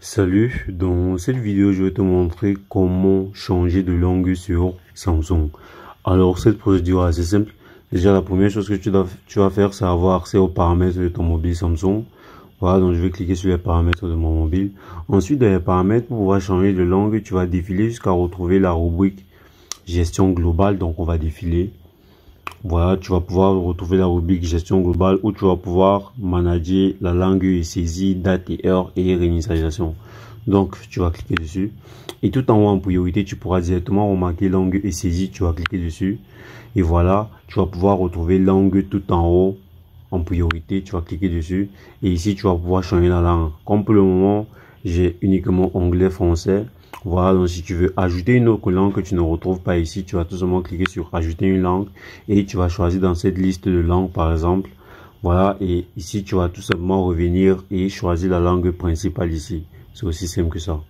Salut, dans cette vidéo je vais te montrer comment changer de langue sur Samsung. Alors cette procédure est assez simple. Déjà la première chose que tu, vas faire c'est avoir accès aux paramètres de ton mobile Samsung. Voilà, donc je vais cliquer sur les paramètres de mon mobile. Ensuite, dans les paramètres, pour pouvoir changer de langue, tu vas défiler jusqu'à retrouver la rubrique gestion globale. Donc, on va défiler. Voilà, tu vas pouvoir retrouver la rubrique gestion globale où tu vas pouvoir manager la langue et saisie, date et heure et réinitialisation. Donc, tu vas cliquer dessus. Et tout en haut en priorité, tu pourras directement remarquer langue et saisie. Tu vas cliquer dessus. Et voilà, tu vas pouvoir retrouver langue tout en haut en priorité. Tu vas cliquer dessus. Et ici, tu vas pouvoir changer la langue. Comme pour le moment, j'ai uniquement anglais, français. Voilà, donc si tu veux ajouter une autre langue que tu ne retrouves pas ici, tu vas tout simplement cliquer sur ajouter une langue et tu vas choisir dans cette liste de langues par exemple. Voilà, et ici tu vas tout simplement revenir et choisir la langue principale ici. C'est aussi simple que ça.